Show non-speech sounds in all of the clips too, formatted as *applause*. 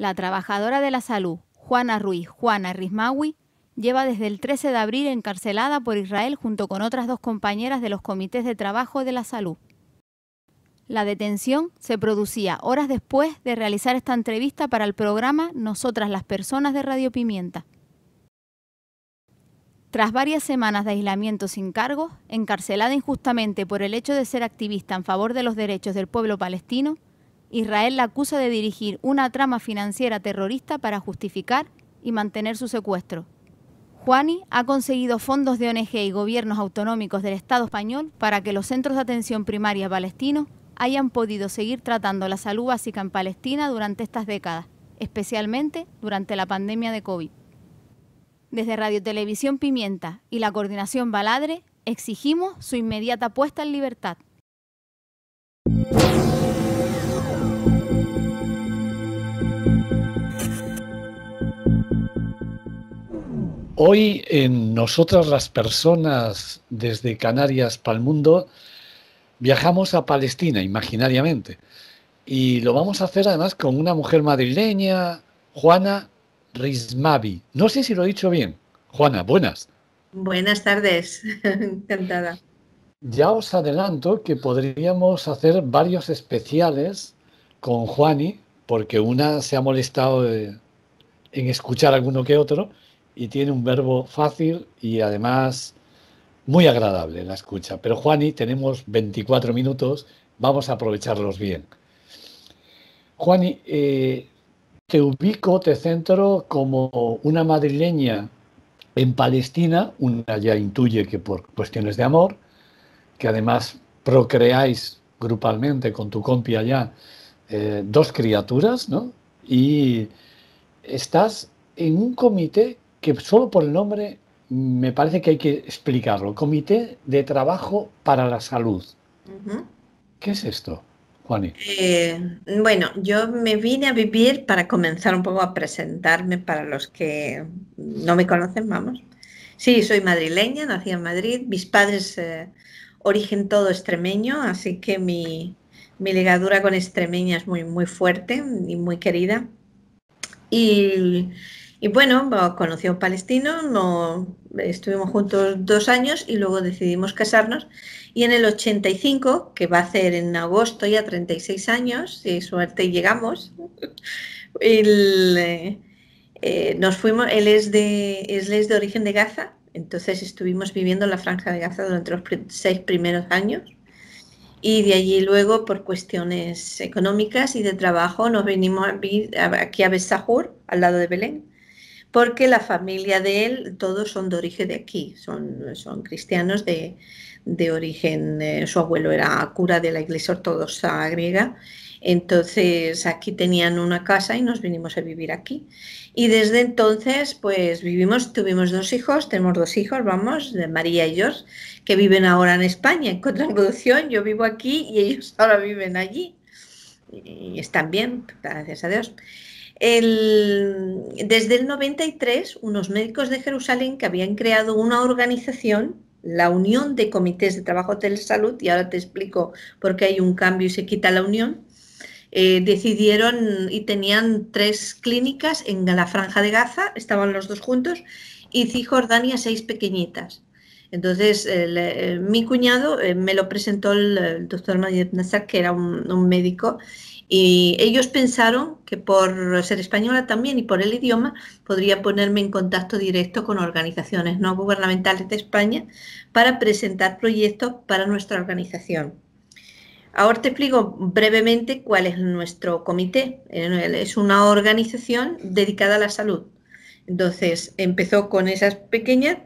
La trabajadora de la salud, Juana Ruiz Juana Rismawi, lleva desde el 13 de abril encarcelada por Israel junto con otras dos compañeras de los comités de trabajo de la salud. La detención se producía horas después de realizar esta entrevista para el programa Nosotras las Personas de Radio Pimienta. Tras varias semanas de aislamiento sin cargos, encarcelada injustamente por el hecho de ser activista en favor de los derechos del pueblo palestino, Israel la acusa de dirigir una trama financiera terrorista para justificar y mantener su secuestro. Juani ha conseguido fondos de ONG y gobiernos autonómicos del Estado español para que los centros de atención primaria palestinos hayan podido seguir tratando la salud básica en Palestina durante estas décadas, especialmente durante la pandemia de COVID. Desde Radio Televisión Pimienta y la Coordinación Baladre exigimos su inmediata puesta en libertad. Hoy en nosotras las personas desde Canarias para el mundo viajamos a Palestina imaginariamente y lo vamos a hacer además con una mujer madrileña, Juana Rismavi. No sé si lo he dicho bien. Juana, buenas. Buenas tardes, *laughs* encantada. Ya os adelanto que podríamos hacer varios especiales con Juani, porque una se ha molestado en escuchar alguno que otro y tiene un verbo fácil y además muy agradable la escucha. Pero Juani, tenemos 24 minutos, vamos a aprovecharlos bien. Juani, eh, te ubico, te centro como una madrileña en Palestina, una ya intuye que por cuestiones de amor, que además procreáis grupalmente con tu compi allá eh, dos criaturas, ¿no? Y estás en un comité que solo por el nombre me parece que hay que explicarlo. Comité de Trabajo para la Salud. ¿Qué es esto, Juani? Eh, bueno, yo me vine a vivir para comenzar un poco a presentarme para los que no me conocen, vamos. Sí, soy madrileña, nací en Madrid. Mis padres, eh, origen todo extremeño, así que mi, mi ligadura con extremeña es muy, muy fuerte y muy querida. Y y bueno, conocí a un palestino, estuvimos juntos dos años y luego decidimos casarnos. Y en el 85, que va a ser en agosto ya 36 años, si suerte llegamos, *laughs* eh, eh, nos fuimos, él es de, él es de origen de Gaza, entonces estuvimos viviendo en la franja de Gaza durante los seis primeros años. Y de allí luego, por cuestiones económicas y de trabajo, nos venimos aquí a Besajur, al lado de Belén porque la familia de él, todos son de origen de aquí, son, son cristianos de, origen, eh, su abuelo era cura de la iglesia ortodoxa griega, entonces aquí tenían una casa y nos vinimos a vivir aquí. Y desde entonces, pues vivimos, tuvimos dos hijos, tenemos dos hijos, vamos, de María y ellos, que viven ahora en España, en contraproducción, yo vivo aquí y ellos ahora viven allí. Y están bien, gracias a Dios. El, desde el 93, unos médicos de Jerusalén que habían creado una organización, la Unión de Comités de Trabajo de Salud, y ahora te explico por qué hay un cambio y se quita la unión, eh, decidieron y tenían tres clínicas en la Franja de Gaza, estaban los dos juntos, y Cisjordania seis pequeñitas. Entonces, eh, mi cuñado eh, me lo presentó el, doctor Mayer Nassar, que era un, un médico, y ellos pensaron que por ser española también y por el idioma podría ponerme en contacto directo con organizaciones no gubernamentales de España para presentar proyectos para nuestra organización. Ahora te explico brevemente cuál es nuestro comité. Es una organización dedicada a la salud. Entonces empezó con esas pequeñas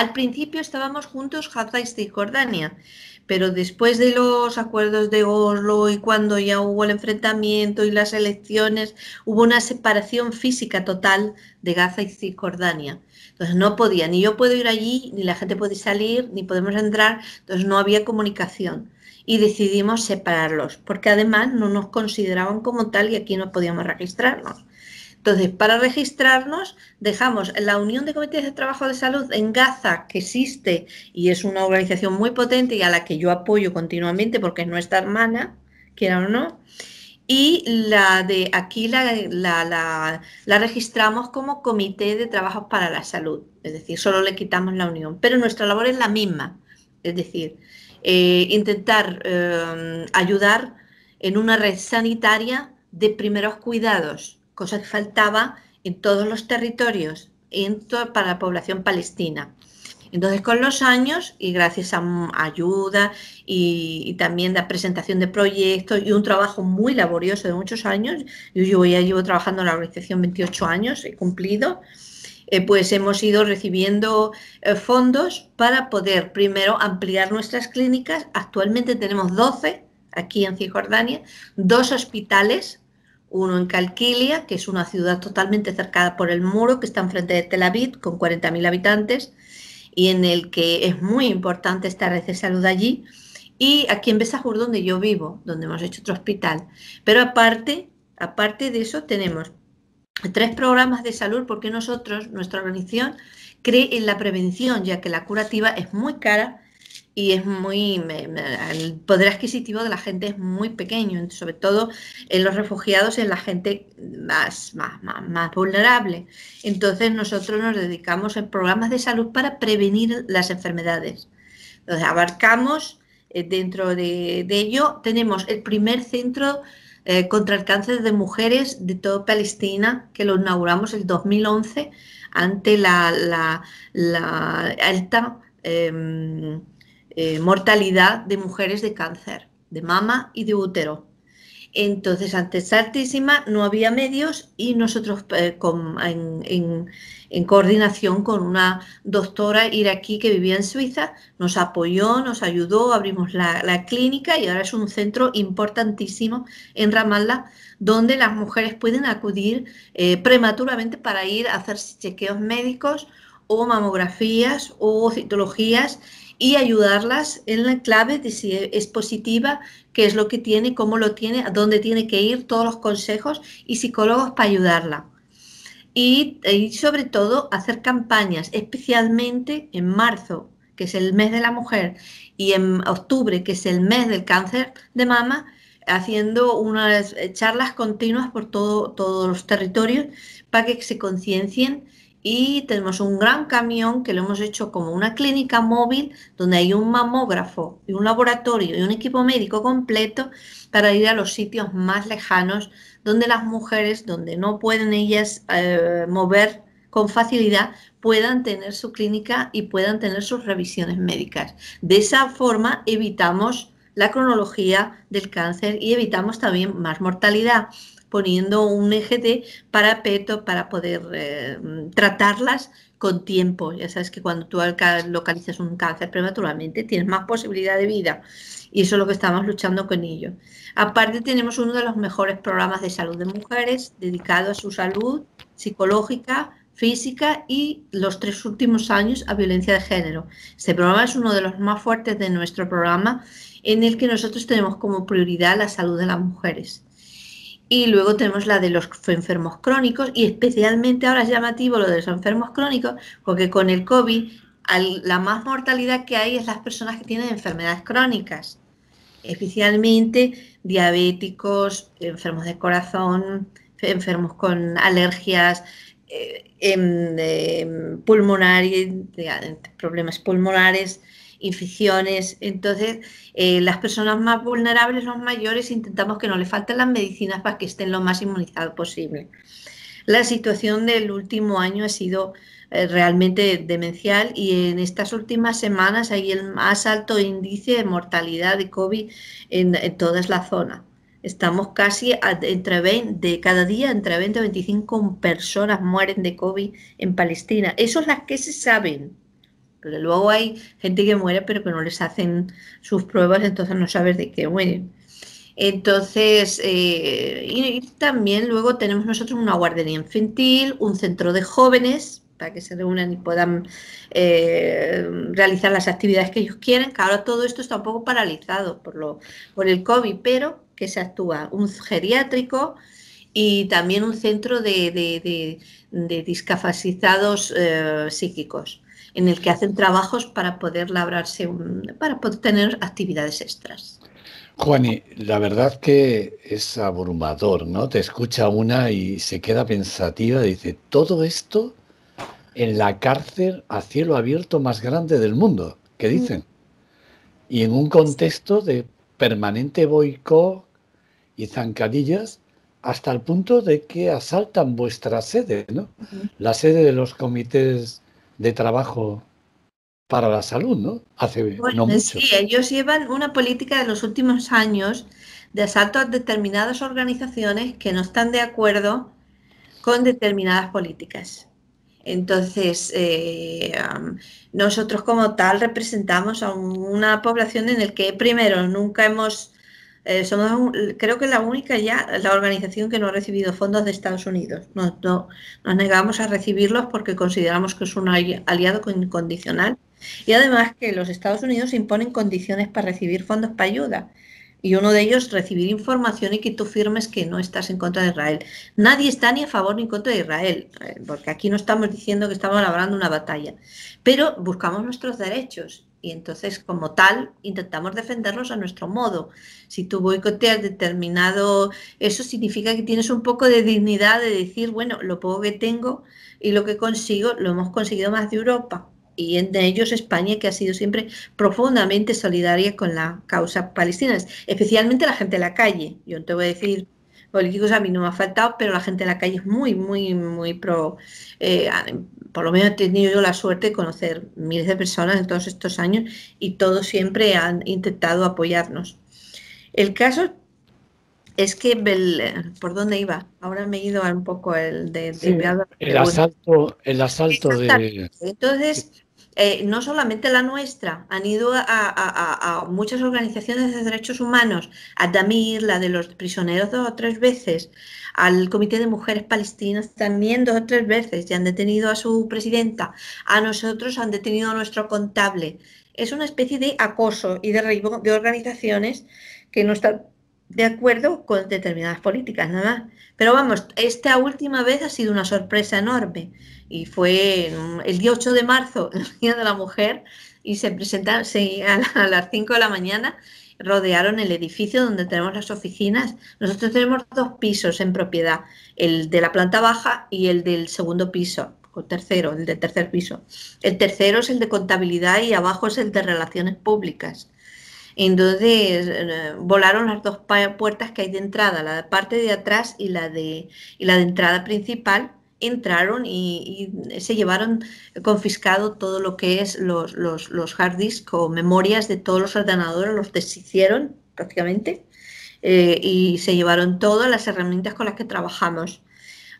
al principio estábamos juntos Gaza y Cisjordania, pero después de los acuerdos de Oslo y cuando ya hubo el enfrentamiento y las elecciones, hubo una separación física total de Gaza y Cisjordania. Entonces no podía, ni yo puedo ir allí, ni la gente puede salir, ni podemos entrar, entonces no había comunicación. Y decidimos separarlos, porque además no nos consideraban como tal y aquí no podíamos registrarnos. Entonces, para registrarnos, dejamos la Unión de Comités de Trabajo de Salud en Gaza, que existe y es una organización muy potente y a la que yo apoyo continuamente porque es nuestra hermana, quiera o no, y la de aquí la, registramos como Comité de Trabajo para la Salud, es decir, solo le quitamos la unión, pero nuestra labor es la misma, es decir, eh, intentar eh, ayudar en una red sanitaria de primeros cuidados cosa que faltaba en todos los territorios para la población palestina. Entonces, con los años y gracias a ayuda y, también la presentación de proyectos y un trabajo muy laborioso de muchos años, yo, ya llevo trabajando en la organización 28 años, he cumplido, eh, pues hemos ido recibiendo eh, fondos para poder primero ampliar nuestras clínicas. Actualmente tenemos 12 aquí en Cisjordania, dos hospitales uno en Calquilia, que es una ciudad totalmente cercada por el muro, que está enfrente de Tel Aviv, con 40.000 habitantes, y en el que es muy importante esta red de salud allí. Y aquí en Besajur, donde yo vivo, donde hemos hecho otro hospital. Pero aparte, aparte de eso, tenemos tres programas de salud, porque nosotros, nuestra organización, cree en la prevención, ya que la curativa es muy cara y es muy el poder adquisitivo de la gente es muy pequeño, sobre todo en los refugiados y en la gente más, más, vulnerable. Entonces nosotros nos dedicamos a programas de salud para prevenir las enfermedades. Entonces abarcamos eh, dentro de, ello, tenemos el primer centro eh, contra el cáncer de mujeres de toda Palestina, que lo inauguramos el 2011 ante la, alta... Em, eh, mortalidad de mujeres de cáncer, de mama y de útero. Entonces, antes altísima no había medios y nosotros eh, en, coordinación con una doctora iraquí que vivía en Suiza, nos apoyó, nos ayudó, abrimos la, clínica y ahora es un centro importantísimo en Ramallah donde las mujeres pueden acudir eh, prematuramente para ir a hacer chequeos médicos o mamografías o citologías y ayudarlas en la clave de si es positiva, qué es lo que tiene, cómo lo tiene, a dónde tiene que ir, todos los consejos y psicólogos para ayudarla. Y, sobre todo hacer campañas, especialmente en marzo, que es el mes de la mujer, y en octubre, que es el mes del cáncer de mama, haciendo unas eh, charlas continuas por todo, todos los territorios para que se conciencien y tenemos un gran camión que lo hemos hecho como una clínica móvil donde hay un mamógrafo y un laboratorio y un equipo médico completo para ir a los sitios más lejanos donde las mujeres, donde no pueden ellas eh, mover con facilidad, puedan tener su clínica y puedan tener sus revisiones médicas. De esa forma evitamos la cronología del cáncer y evitamos también más mortalidad poniendo un eje para peto para poder eh, tratarlas con tiempo. Ya sabes que cuando tú localizas un cáncer prematuramente tienes más posibilidad de vida y eso es lo que estamos luchando con ello. Aparte tenemos uno de los mejores programas de salud de mujeres dedicado a su salud psicológica, física y los tres últimos años a violencia de género. Este programa es uno de los más fuertes de nuestro programa en el que nosotros tenemos como prioridad la salud de las mujeres. Y luego tenemos la de los enfermos crónicos y especialmente ahora es llamativo lo de los enfermos crónicos porque con el COVID la más mortalidad que hay es las personas que tienen enfermedades crónicas, especialmente diabéticos, enfermos de corazón, enfermos con alergias eh, em, em, pulmonares, problemas pulmonares, infecciones. Entonces, eh, las personas más vulnerables, los mayores, intentamos que no les falten las medicinas para que estén lo más inmunizados posible. La situación del último año ha sido eh, realmente demencial y en estas últimas semanas hay el más alto índice de mortalidad de COVID en, toda la zona. Estamos casi entre 20, de cada día entre 20 y 25 personas mueren de COVID en Palestina. Eso es lo que se saben luego hay gente que muere pero que no les hacen sus pruebas, entonces no sabes de qué mueren. Entonces, eh, y, también luego tenemos nosotros una guardería infantil, un centro de jóvenes para que se reúnan y puedan eh, realizar las actividades que ellos quieren, que ahora todo esto está un poco paralizado por, lo, por el COVID, pero que se actúa un geriátrico y también un centro de, de, discapacitados eh, psíquicos en el que hacen trabajos para poder labrarse, un, para poder tener actividades extras. Juani, la verdad que es abrumador, ¿no? Te escucha una y se queda pensativa, dice, todo esto en la cárcel a cielo abierto más grande del mundo, ¿qué mm. dicen? Y en un contexto de permanente boicot y zancadillas, hasta el punto de que asaltan vuestra sede, ¿no? La sede de los comités de trabajo para la salud, ¿no? Hace no mucho. Sí, ellos llevan una política de los últimos años de asalto a determinadas organizaciones que no están de acuerdo con determinadas políticas. Entonces, eh, nosotros como tal representamos a una población en la que primero nunca hemos eh, creo que la única ya, la organización que no ha recibido fondos de Estados Unidos. No, nos negamos a recibirlos porque consideramos que es un aliado incondicional y además que los Estados Unidos imponen condiciones para recibir fondos para ayuda. Y uno de ellos, recibir información y que tú firmes que no estás en contra de Israel. Nadie está ni a favor ni en contra de Israel, eh, porque aquí no estamos diciendo que estamos labrando una batalla, pero buscamos nuestros derechos y entonces como tal intentamos defenderlos a nuestro modo. Si tú boicoteas determinado, eso significa que tienes un poco de dignidad de decir, bueno, lo poco que tengo y lo que consigo lo hemos conseguido más de Europa y entre ellos España, que ha sido siempre profundamente solidaria con la causa palestina, especialmente la gente de la calle. Yo te voy a decir políticos a mí no me ha faltado, pero la gente en la calle es muy, muy, muy pro. Eh, por lo menos he tenido yo la suerte de conocer miles de personas en todos estos años y todos siempre han intentado apoyarnos. El caso es que, ¿por dónde iba? Ahora me he ido un poco el de... el, asalto, el asalto de... Entonces... Eh, no solamente la nuestra, han ido a, muchas organizaciones de derechos humanos, a Damir, la de los prisioneros dos o tres veces, al Comité de Mujeres Palestinas también dos o tres veces, y han detenido a su presidenta, a nosotros han detenido a nuestro contable. Es una especie de acoso y derribo de organizaciones que no están de acuerdo con determinadas políticas, nada más. Pero vamos, esta última vez ha sido una sorpresa enorme y fue el día 8 de marzo, *laughs* el Día de la Mujer, y se presentaron a, las 5 de la mañana, rodearon el edificio donde tenemos las oficinas. Nosotros tenemos dos pisos en propiedad, el de la planta baja y el del segundo piso, o tercero, el del tercer piso. El tercero es el de contabilidad y abajo es el de relaciones públicas. Entonces eh, volaron las dos puertas que hay de entrada, la parte de atrás y la de, y la de entrada principal, entraron y, se llevaron confiscado todo lo que es los, los, hard disk o memorias de todos los ordenadores, los deshicieron prácticamente eh, y se llevaron todas las herramientas con las que trabajamos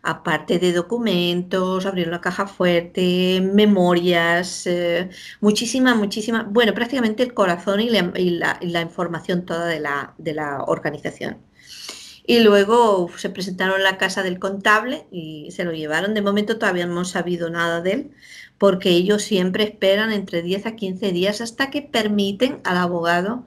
aparte de documentos, abrir una caja fuerte, memorias, eh, muchísima, muchísima, bueno, prácticamente el corazón y la, información toda de la, organización. Y luego se presentaron a la casa del contable y se lo llevaron. De momento todavía no hemos sabido nada de él, porque ellos siempre esperan entre 10 a 15 días hasta que permiten al abogado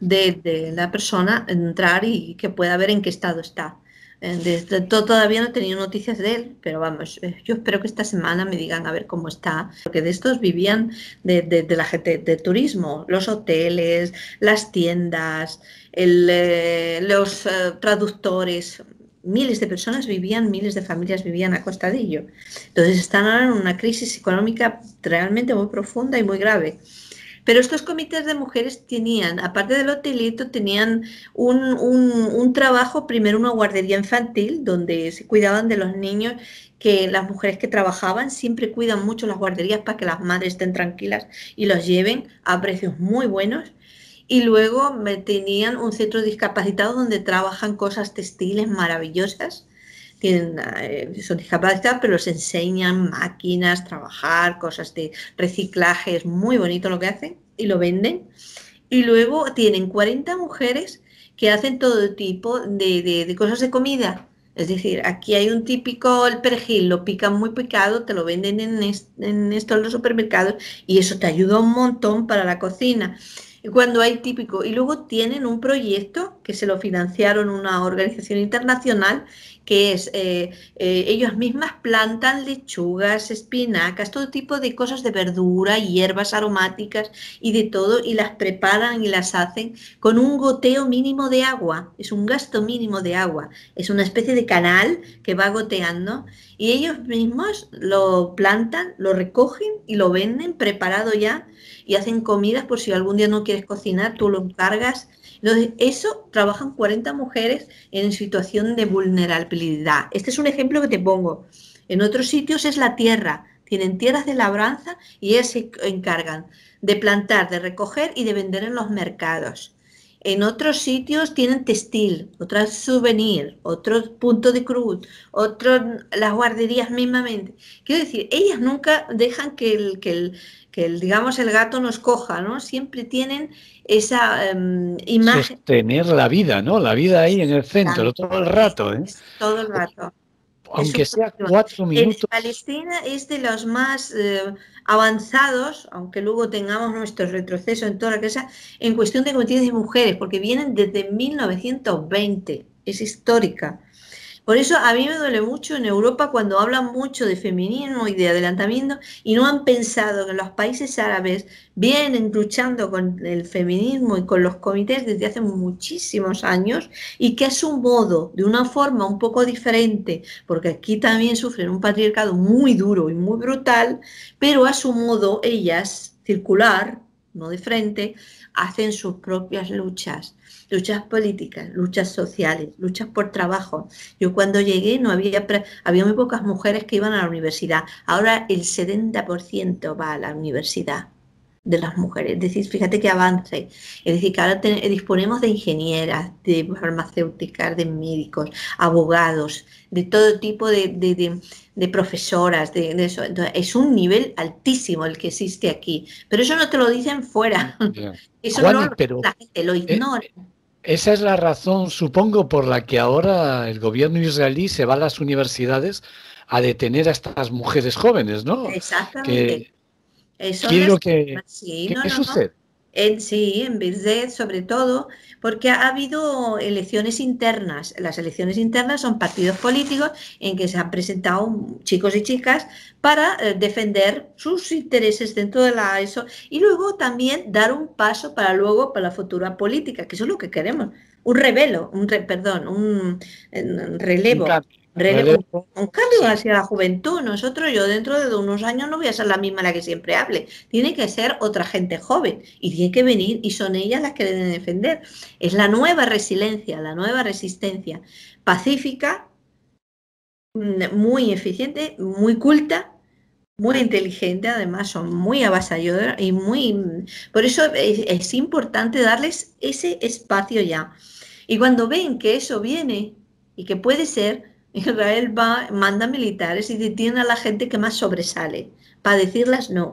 de la persona entrar y que pueda ver en qué estado está. Eh, este, todavía no he tenido noticias de él, pero vamos, eh, yo espero que esta semana me digan a ver cómo está, porque de estos vivían de, la gente de turismo, los hoteles, las tiendas, eh, los traductores, miles de personas vivían, miles de familias vivían a costadillo. Entonces están ahora en una crisis económica realmente muy profunda y muy grave. Pero estos comités de mujeres tenían, aparte del hotelito, tenían un, trabajo, primero una guardería infantil, donde se cuidaban de los niños que las mujeres que trabajaban siempre cuidan mucho las guarderías para que las madres estén tranquilas y los lleven a precios muy buenos. Y luego tenían un centro discapacitado donde trabajan cosas textiles maravillosas tienen, eh, son discapacitados, pero les enseñan máquinas, trabajar, cosas de reciclaje, es muy bonito lo que hacen y lo venden. Y luego tienen 40 mujeres que hacen todo tipo de, de, cosas de comida, es decir, aquí hay un típico, el perejil, lo pican muy picado, te lo venden en, en estos los supermercados y eso te ayuda un montón para la cocina. Y cuando hay típico, y luego tienen un proyecto que se lo financiaron una organización internacional que es eh, eh, ellos mismas plantan lechugas, espinacas, todo tipo de cosas de verdura, hierbas aromáticas y de todo, y las preparan y las hacen con un goteo mínimo de agua, es un gasto mínimo de agua, es una especie de canal que va goteando y ellos mismos lo plantan, lo recogen y lo venden preparado ya y hacen comidas por si algún día no quieres cocinar, tú lo encargas entonces, eso trabajan 40 mujeres en situación de vulnerabilidad. Este es un ejemplo que te pongo. En otros sitios es la tierra. Tienen tierras de labranza y ellas se encargan de plantar, de recoger y de vender en los mercados. En otros sitios tienen textil, otras souvenir, otros punto de cruz, otros las guarderías mismamente. Quiero decir, ellas nunca dejan que el, digamos el gato nos coja, ¿no? Siempre tienen esa em, imagen. tener la vida, ¿no? La vida ahí en el centro, todo el rato, ¿eh? Todo el rato. Aunque sea cuatro minutos. Palestina es de los más eh, avanzados, aunque luego tengamos nuestro retroceso en toda la casa, en cuestión de cometidas de mujeres, porque vienen desde 1920, es histórica. Por eso a mí me duele mucho en Europa cuando hablan mucho de feminismo y de adelantamiento y no han pensado que los países árabes vienen luchando con el feminismo y con los comités desde hace muchísimos años y que a su modo, de una forma un poco diferente, porque aquí también sufren un patriarcado muy duro y muy brutal, pero a su modo ellas circular no de frente, hacen sus propias luchas, luchas políticas, luchas sociales, luchas por trabajo. Yo cuando llegué no había, había muy pocas mujeres que iban a la universidad, ahora el 70% va a la universidad de las mujeres. Es decir, fíjate que avance. Es decir, que ahora eh, disponemos de ingenieras, de farmacéuticas, de médicos, abogados, de todo tipo de, de, profesoras, de, eso. Entonces, es un nivel altísimo el que existe aquí. Pero eso no te lo dicen fuera. *laughs* Eso no pero, la gente lo eh, ignora. Eh, esa es la razón, supongo, por la que ahora el gobierno israelí se va a las universidades a detener a estas mujeres jóvenes, ¿no? Exactamente. Eso eh, ¿Qué es lo que, En, sí, en Birdet sobre todo, porque ha habido elecciones internas. Las elecciones internas son partidos políticos en que se han presentado chicos y chicas para eh, defender sus intereses dentro de la ESO y luego también dar un paso para luego para la futura política, que eso es lo que queremos. Un revelo, un perdón, un, eh, relevo, un cambio hacia la juventud. Nosotros, yo dentro de unos años no voy a ser la misma la que siempre hable. Tiene que ser otra gente joven y tiene que venir y son ellas las que deben defender. Es la nueva resiliencia, la nueva resistencia pacífica, mm, muy eficiente, muy culta, muy inteligente, además son muy avasalladoras y muy... Mm, por eso es importante darles ese espacio ya. Y cuando ven que eso viene y que puede ser, Israel va, manda militares y detiene a la gente que más sobresale, para decirlas no.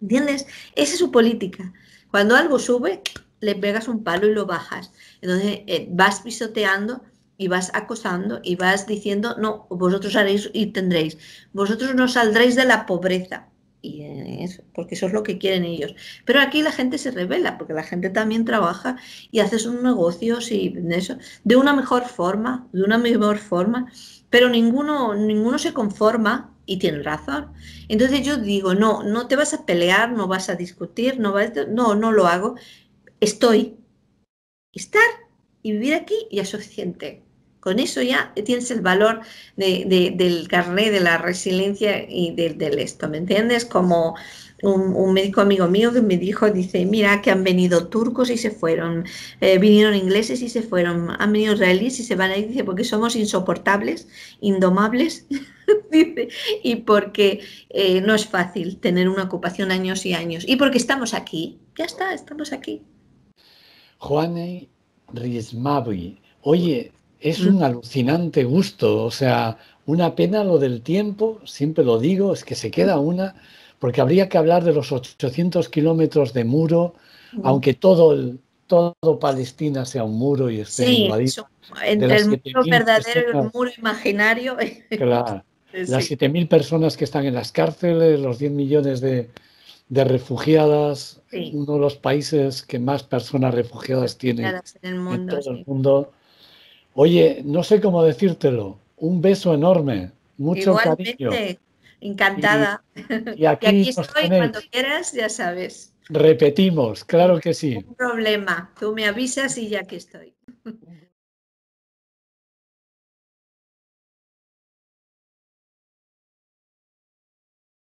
¿Entiendes? Esa es su política. Cuando algo sube, le pegas un palo y lo bajas. Entonces eh, vas pisoteando y vas acosando y vas diciendo, no, vosotros haréis y tendréis. Vosotros no saldréis de la pobreza y eso, porque eso es lo que quieren ellos. Pero aquí la gente se revela, porque la gente también trabaja y hace sus negocios y eso, de una mejor forma, de una mejor forma, pero ninguno, ninguno se conforma y tiene razón. Entonces yo digo, no, no te vas a pelear, no vas a discutir, no, vas no, no lo hago, estoy. Estar y vivir aquí ya es suficiente. Con eso ya tienes el valor del carnet de la resiliencia y del esto, ¿me entiendes? Como un, médico amigo mío que me dijo, dice, mira que han venido turcos y se fueron, eh, vinieron ingleses y se fueron, han venido israelíes y se van ahí, dice, porque somos insoportables, indomables, *laughs* dice, y porque eh, no es fácil tener una ocupación años y años, y porque estamos aquí, ya está, estamos aquí. Juane Riesmavi, oye, es un alucinante gusto, o sea, una pena lo del tiempo, siempre lo digo, es que se queda una, porque habría que hablar de los 800 kilómetros de muro, aunque todo todo Palestina sea un muro y esté sí, invadido. entre el muro verdadero y el muro imaginario. *laughs* Claro, las 7.000 personas que están en las cárceles, los 10 millones de, refugiadas, uno de los países que más personas refugiadas tiene en, en todo el mundo Oye, no sé cómo decírtelo. Un beso enorme. Mucho Igualmente, Encantada. Y, *laughs* aquí, estoy cuando quieras, ya sabes. Repetimos, claro que sí. hay problema. Tú me avisas y ya aquí estoy. *laughs*